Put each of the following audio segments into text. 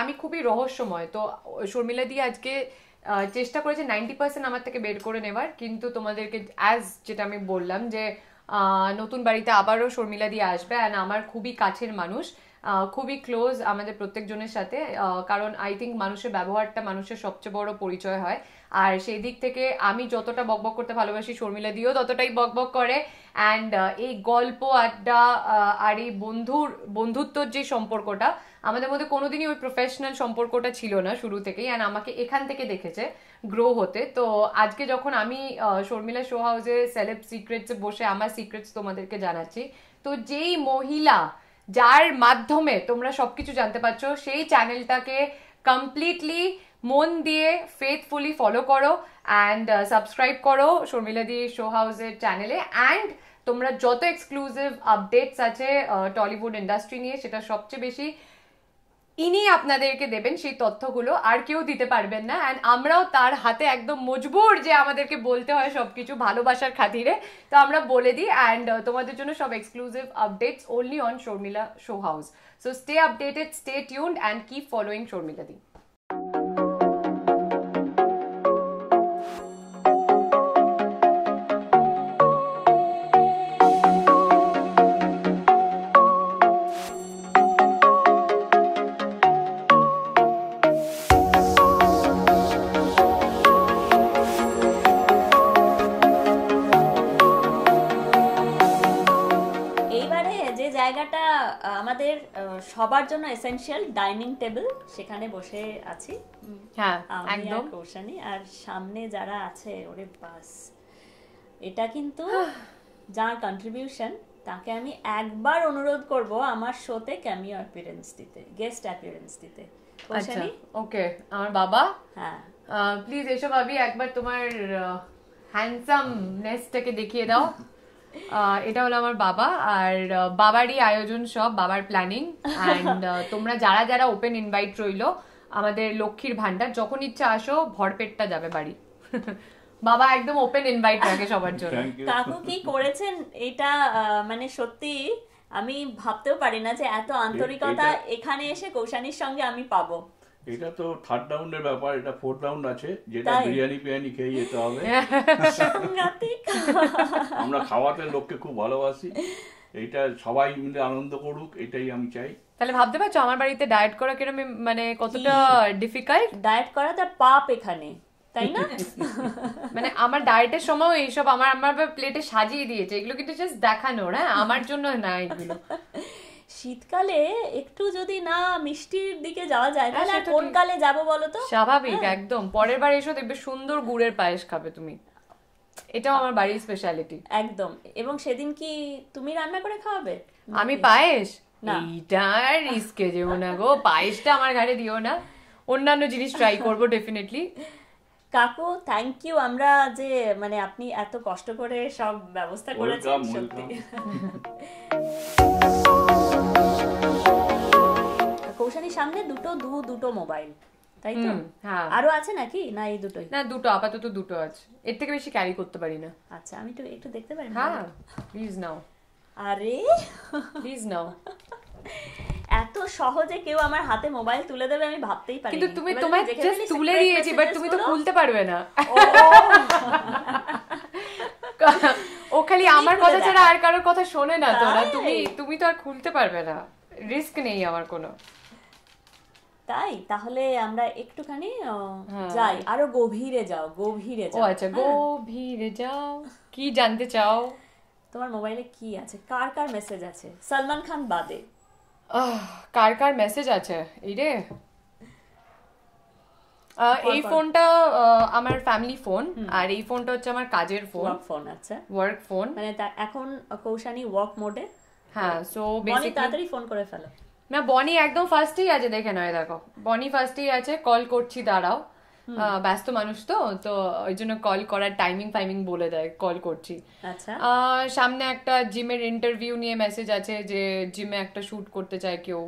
আমি খুবই রহস্যময় তো শর্মিলা দিয়ে আজকে চেষ্টা করেছে নাইনটি পার্সেন্ট আমার থেকে বের করে নেবার কিন্তু তোমাদেরকে অ্যাজ যেটা আমি বললাম যে নতুন বাড়িতে আবারও শর্মিলা দিয়ে আসবে অ্যান্ড আমার খুবই কাছের মানুষ খুবই ক্লোজ আমাদের প্রত্যেকজনের সাথে কারণ আই থিঙ্ক মানুষের ব্যবহারটা মানুষের সবচেয়ে বড় পরিচয় হয় আর সেই দিক থেকে আমি যতটা বকবক করতে ভালোবাসি শর্মিলা দিও ততটাই বকবক করে অ্যান্ড এই গল্প আড্ডা আর এই বন্ধুর বন্ধুত্বর যে সম্পর্কটা আমাদের মধ্যে কোনোদিনই ওই প্রফেশনাল সম্পর্কটা ছিল না শুরু থেকেই অ্যান্ড আমাকে এখান থেকে দেখেছে গ্রো হতে তো আজকে যখন আমি শর্মিলা শো হাউসে সেলেব সিক্রেটসে বসে আমার সিক্রেটস তোমাদেরকে জানাচ্ছি তো যেই মহিলা যার মাধ্যমে তোমরা সবকিছু জানতে পারছো সেই চ্যানেলটাকে কমপ্লিটলি মন দিয়ে ফেথফুলি ফলো করো অ্যান্ড সাবস্ক্রাইব uh, করো শর্মিলা দি শো হাউসের চ্যানেলে অ্যান্ড তোমরা যত এক্সক্লুসিভ আপডেটস আছে টলিউড uh, ইন্ডাস্ট্রি নিয়ে সেটা সবচেয়ে বেশি ইনি আপনাদেরকে দেবেন সেই তথ্যগুলো আর কেউ দিতে পারবেন না অ্যান্ড আমরাও তার হাতে একদম মজবুর যে আমাদেরকে বলতে হয় সব কিছু ভালোবাসার খাতিরে তো আমরা বলে দিই অ্যান্ড uh, তোমাদের জন্য সব exclusive updates only on Sharmila show house so stay updated stay tuned and keep following Sharmila দি জায়গাটা আমাদের সবার জন্য এসেনশিয়াল ডাইনিং টেবিল সেখানে বসে আছি হ্যাঁ আর সামনে যারা আছে ওরে বাস এটা কিন্তু যার কন্ট্রিবিউশন তাকে আমি একবার অনুরোধ করব আমার শোতে ক্যামিও অ্যাপিয়ারেন্স দিতে গেস্ট অ্যাপিয়ারেন্স দিতে কৌশানি ওকে আচ্ছা, আমার বাবা হ্যাঁ প্লিজ এসো ভাবি একবার তোমার হ্যান্ডসামনেসটাকে দেখিয়ে দাও এটা হলো আমার বাবা আর বাবারই আয়োজন সব বাবার প্ল্যানিং অ্যান্ড তোমরা যারা যারা ওপেন ইনভাইট রইলো আমাদের লক্ষ্মীর ভান্ডার যখন ইচ্ছা আসো ভরপেটটা যাবে বাড়ি বাবা একদম ওপেন ইনভাইট রাখে সবার জন্য কাকু কি করেছেন এটা মানে সত্যি আমি ভাবতেও পারি না যে এত আন্তরিকতা এখানে এসে কৌশানির সঙ্গে আমি পাবো এটা তো থার্ড রাউন্ডের ব্যাপার এটা ফোর্থ রাউন্ড আছে যেটা বিরিয়ানি পিরিয়ানি খেয়ে যেতে হবে আমরা খাওয়াতে লোককে খুব ভালোবাসি এইটা সবাই মিলে আনন্দ করুক এটাই আমি চাই তাহলে ভাবতে পারছো আমার বাড়িতে ডায়েট করা কিরম মানে কতটা ডিফিকাল্ট ডায়েট করা তার পাপ এখানে তাই না মানে আমার ডায়েটের সময় এইসব আমার আমার প্লেটে সাজিয়ে দিয়েছে এগুলো কিন্তু জাস্ট দেখানোর হ্যাঁ আমার জন্য না এগুলো শীতকালে একটু যদি না মিষ্টির দিকে যাওয়া যায় হ্যাঁ, তাহলে কোন কালে যাব বলো তো স্বাভাবিক হ্যাঁ। একদম পরের বার এসো দেখবে সুন্দর গুড়ের পায়েস খাবে তুমি এটাও আমার বাড়ির স্পেশালিটি একদম এবং সেদিন কি তুমি রান্না করে খাওয়াবে আমি পায়েস এইটা রিস্কে যেও না গো পায়েসটা আমার ঘাড়ে দিও না অন্যান্য জিনিস ট্রাই করবো ডেফিনেটলি কাকু থ্যাংক ইউ আমরা যে মানে আপনি এত কষ্ট করে সব ব্যবস্থা করেছেন সত্যি কৌশানির সামনে দুটো দু দুটো মোবাইল তাই তো হ্যাঁ। আরো আছে নাকি না এই দুটোই না দুটো আপাতত দুটো আছে এর থেকে বেশি ক্যারি করতে পারি না আচ্ছা আমি তো একটু দেখতে পারি হ্যাঁ প্লিজ নাও আরে প্লিজ নাও এত সহজে কেউ আমার হাতে মোবাইল তুলে দেবে আমি ভাবতেই পারি কিন্তু তুমি তোমায় জাস্ট তুলে দিয়েছি বাট তুমি তো খুলতে পারবে না ও খালি আমার কথা ছাড়া আর কারোর কথা শোনে না তো না তুমি তুমি তো আর খুলতে পারবে না রিস্ক নেই আমার কোনো তাই তাহলে আমরা একটুখানি হ্যাঁ। যাই আরো গভীরে যাও গভীরে যাও আচ্ছা হ্যাঁ। গভীরে যাও কি জানতে চাও তোমার মোবাইলে কি আছে কার কার মেসেজ আছে সালমান খান বাদে কার কার মেসেজ আছে এই রে এই ফোনটা আমার ফ্যামিলি ফোন আর এই ফোনটা হচ্ছে আমার কাজের ফোন ফোন আচ্ছা ওয়ার্ক ফোন মানে এখন কৌশানি ওয়ার্ক মোডে হ্যাঁ সো বেসিক্যালি তাড়াতাড়ি ফোন করে ফেলো না বনি একদম ফার্স্টেই আছে দেখে নয় দেখো বনি ফার্স্টেই আছে কল করছি দাঁড়াও ব্যস্ত মানুষ তো তো ওই জন্য কল করার টাইমিং ফাইমিং বলে দেয় কল করছি আচ্ছা। সামনে একটা জিমের ইন্টারভিউ নিয়ে মেসেজ আছে যে জিমে একটা শুট করতে চায় কেউ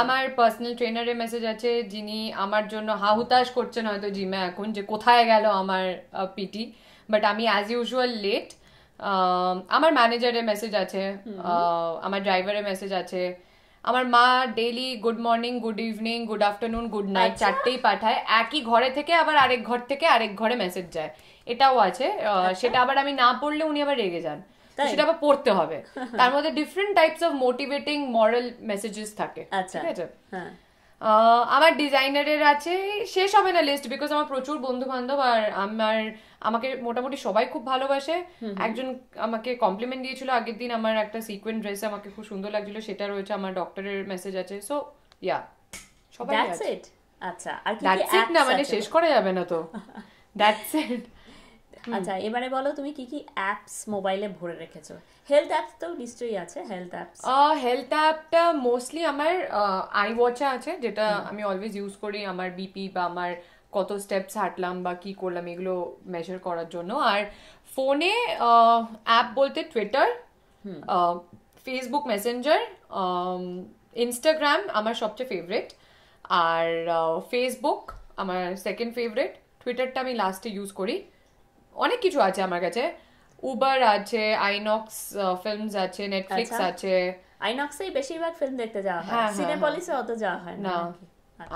আমার পার্সোনাল ট্রেনারে মেসেজ আছে যিনি আমার জন্য হাহুতাশ করছেন হয়তো জিমে এখন যে কোথায় গেল আমার পিটি বাট আমি অ্যাজ ইউজুয়াল লেট আমার ম্যানেজারের মেসেজ আছে আমার ড্রাইভারের মেসেজ আছে আমার মা daily good morning good evening good afternoon good night চারটেই পাঠায় একই ঘরে থেকে আবার আরেক ঘর থেকে আরেক ঘরে মেসেজ যায় এটাও আছে আচ্ছা। সেটা আবার আমি না পড়লে উনি আবার রেগে যান সেটা আবার পড়তে হবে তার মধ্যে different types of motivating moral messages থাকে আচ্ছা। ঠিক আছে হ্যাঁ। আমার ডিজাইনারের আছে শেষ হবে না লিস্ট বিকজ আমার প্রচুর বন্ধু বান্ধব আর আমার আমাকে মোটামুটি সবাই খুব ভালোবাসে একজন আমাকে কমপ্লিমেন্ট দিয়েছিল আগের দিন আমার একটা সিকোয়েন্ট ড্রেস আমাকে খুব সুন্দর লাগছিল সেটা রয়েছে আমার ডক্টরের মেসেজ আছে সো ইয়া সবাই আচ্ছা আর কি না মানে শেষ করা যাবে না তো দ্যাটস ইট আচ্ছা এবারে বলো তুমি কি কি অ্যাপস মোবাইলে ভরে রেখেছো হেলথ অ্যাপস তো নিশ্চয়ই আছে হেলথ অ্যাপস হেলথ অ্যাপটা মোস্টলি আমার আই ওয়াচে আছে যেটা আমি অলওয়েজ ইউজ করি আমার বিপি বা আমার কত স্টেপস হাঁটলাম বা কি করলাম এগুলো মেজার করার জন্য আর ফোনে অ্যাপ বলতে টুইটার ফেসবুক মেসেঞ্জার ইনস্টাগ্রাম আমার সবচেয়ে ফেভারিট আর ফেসবুক আমার সেকেন্ড ফেভারিট টুইটারটা আমি লাস্টে ইউজ করি অনেক কিছু আছে আমার কাছে উবার আছে আইনক্স ফিল্মস আছে নেটফ্লিক্স আচ্ছা। আছে আইনক্সেই বেশিরভাগ ফিল্ম দেখতে যাওয়া হয় সিনেপলিসে হ্যাঁ, হ্যাঁ, হ্যাঁ। অত যাওয়া হয় না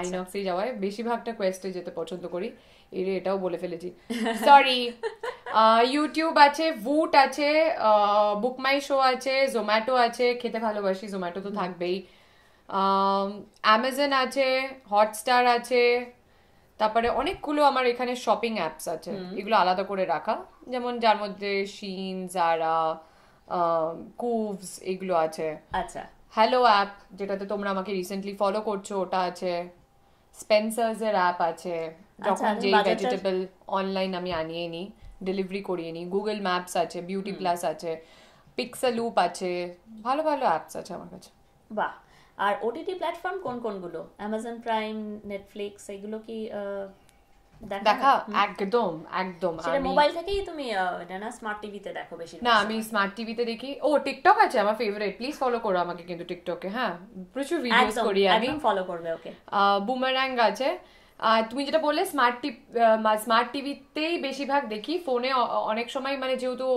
আইনক্সেই আচ্ছা। যাওয়ায় বেশিরভাগটা কোয়েস্টে যেতে পছন্দ করি এর এটাও বলে ফেলেছি সরি ইউটিউব আছে ভুট আছে বুকমাই শো আছে জোম্যাটো আছে খেতে ভালোবাসি জোম্যাটো তো থাকবেই অ্যামাজন আছে হটস্টার আছে তারপরে অনেকগুলো আমার এখানে শপিং অ্যাপস আছে এগুলো আলাদা করে রাখা যেমন যার মধ্যে শিন জারা কুভস এগুলো আছে আচ্ছা হ্যালো অ্যাপ যেটাতে তোমরা আমাকে রিসেন্টলি ফলো করছো ওটা আছে স্পেন্সার্স এর অ্যাপ আছে আচ্ছা, যখন যে ভেজিটেবল অনলাইন আমি আনিয়ে নিই ডেলিভারি করিয়ে নিই গুগল ম্যাপস আছে বিউটি প্লাস আছে পিক্সেলুপ আছে ভালো ভালো অ্যাপস আছে আমার কাছে বাহ আর ওটিটি প্ল্যাটফর্ম কোন কোনগুলো অ্যামাজন প্রাইম নেটফ্লিক্স এগুলো কি দেখা একদম একদম সেটা মোবাইল থেকেই তুমি এটা না স্মার্ট টিভিতে দেখো বেশি না আমি স্মার্ট টিভিতে দেখি ও টিকটক আছে আমার ফেভারিট প্লিজ ফলো করো আমাকে কিন্তু টিকটকে হ্যাঁ প্রচুর ভিডিওস করি আমি ফলো করবে ওকে বুমারাং আছে আর তুমি যেটা বললে স্মার্ট টিভ স্মার্ট টিভিতেই বেশিরভাগ দেখি ফোনে অনেক সময় মানে যেহেতু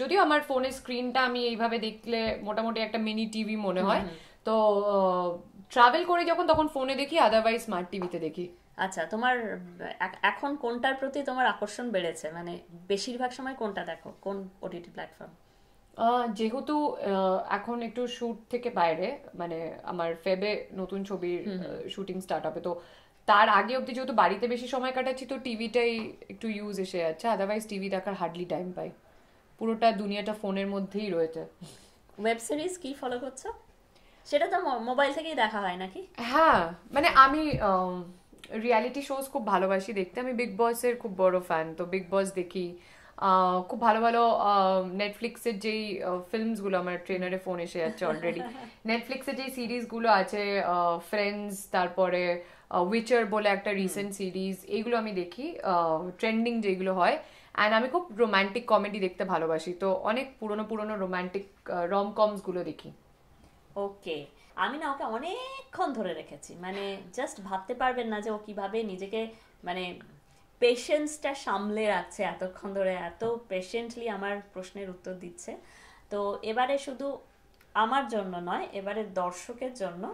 যদিও আমার ফোনের স্ক্রিনটা আমি এইভাবে দেখলে মোটামুটি একটা মিনি টিভি মনে হয় তো ট্রাভেল করে যখন তখন ফোনে দেখি আদারওয়াইজ স্মার্ট টিভিতে দেখি আচ্ছা তোমার এখন কোনটার প্রতি তোমার আকর্ষণ বেড়েছে মানে বেশিরভাগ সময় কোনটা দেখো কোন ওটিটি প্ল্যাটফর্ম যেহেতু এখন একটু শুট থেকে বাইরে মানে আমার ফেবে নতুন ছবির শুটিং স্টার্ট হবে তো তার আগে অব্দি যেহেতু বাড়িতে বেশি সময় কাটাচ্ছি তো টিভিটাই একটু ইউজ এসে যাচ্ছে আদারওয়াইজ টিভি দেখার হার্ডলি টাইম পাই পুরোটা দুনিয়াটা ফোনের মধ্যেই রয়েছে ওয়েব সিরিজ কি ফলো করছো সেটা তো মোবাইল থেকেই দেখা হয় নাকি হ্যাঁ মানে আমি রিয়ালিটি শোজ খুব ভালোবাসি দেখতে আমি বিগ বসের খুব বড় ফ্যান তো বিগ বস দেখি খুব ভালো ভালো নেটফ্লিক্সের যেই ফিল্মসগুলো আমার ট্রেনারে ফোন এসে যাচ্ছে অলরেডি নেটফ্লিক্সের যেই সিরিজগুলো আছে ফ্রেন্ডস তারপরে উইচার বলে একটা রিসেন্ট সিরিজ এইগুলো আমি দেখি ট্রেন্ডিং যেগুলো হয় অ্যান্ড আমি খুব রোম্যান্টিক কমেডি দেখতে ভালোবাসি তো অনেক পুরনো পুরনো রোম্যান্টিক কমসগুলো দেখি ওকে আমি না ওকে অনেকক্ষণ ধরে রেখেছি মানে জাস্ট ভাবতে পারবেন না যে ও কিভাবে নিজেকে মানে পেশেন্সটা সামলে রাখছে এতক্ষণ ধরে এত পেশেন্টলি আমার প্রশ্নের উত্তর দিচ্ছে তো এবারে শুধু আমার জন্য নয় এবারে দর্শকের জন্য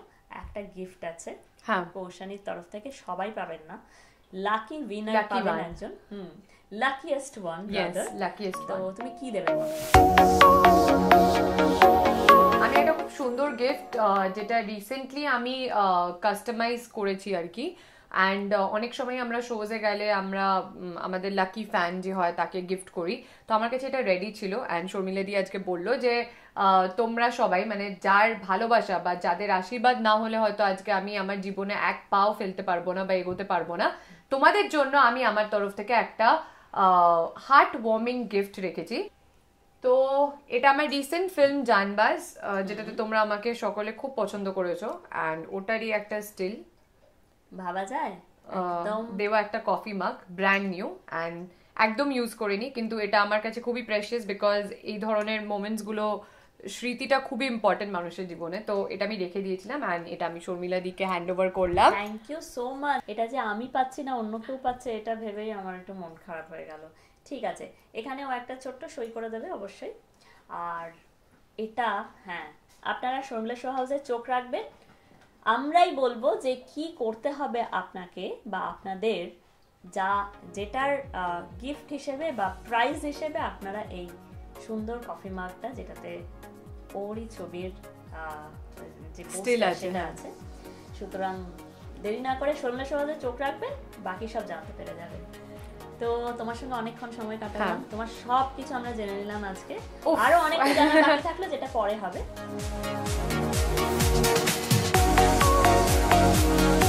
একটা গিফট আছে হ্যাঁ। কৌশানির তরফ থেকে সবাই পাবেন না লাকি উইনার পাবেন একজন হুম লাকিয়েস্ট ওয়ান তো তুমি কি দেবে মানে একটা খুব সুন্দর গিফট যেটা রিসেন্টলি আমি কাস্টমাইজ করেছি আর কি অ্যান্ড অনেক সময় আমরা শোজে গেলে আমরা আমাদের লাকি ফ্যান যে হয় তাকে গিফট করি তো আমার কাছে এটা রেডি ছিল অ্যান্ড শর্মিলাদি আজকে বলল যে তোমরা সবাই মানে যার ভালোবাসা বা যাদের আশীর্বাদ না হলে হয়তো আজকে আমি আমার জীবনে এক পাও ফেলতে পারবো না বা এগোতে পারবো না তোমাদের জন্য আমি আমার তরফ থেকে একটা হার্ট ওয়ার্মিং গিফট রেখেছি তো এটা আমার রিসেন্ট ফিল্ম জানবাজ যেটাতে তোমরা আমাকে সকলে খুব পছন্দ করেছো অ্যান্ড ওটারই একটা স্টিল ভাবা যায় দেওয়া একটা coffee mug brand new and একদম ইউজ করিনি কিন্তু এটা আমার কাছে খুবই প্রেশিয়াস বিকজ এই ধরনের মোমেন্টসগুলো স্মৃতিটা খুবই ইম্পর্টেন্ট মানুষের জীবনে তো এটা আমি রেখে দিয়েছিলাম অ্যান্ড এটা আমি শর্মিলা দিকে হ্যান্ড ওভার করলাম থ্যাংক ইউ সো মাচ এটা যে আমি পাচ্ছি না অন্য কেউ পাচ্ছে এটা ভেবেই আমার একটু মন খারাপ হয়ে গেল ঠিক আছে এখানেও একটা ছোট্ট সই করে দেবে অবশ্যই আর এটা হ্যাঁ আপনারা শর্মিলেশ্বর হাউসে চোখ রাখবেন আমরাই বলবো যে কি করতে হবে আপনাকে বা আপনাদের যা যেটার গিফট হিসেবে বা প্রাইজ হিসেবে আপনারা এই সুন্দর কফি মার্কটা যেটাতে ওরই ছবির যে সেটা হ্যাঁ। আছে সুতরাং দেরি না করে শর্মিলেশ্বর হাউসে চোখ রাখবেন বাকি সব জানতে পেরে যাবেন তো তোমার সঙ্গে অনেকক্ষণ সময় কাটালাম হ্যাঁ। তোমার সব কিছু আমরা জেনে নিলাম আজকে আরো অনেক জানা বাকি থাকলো যেটা পরে হবে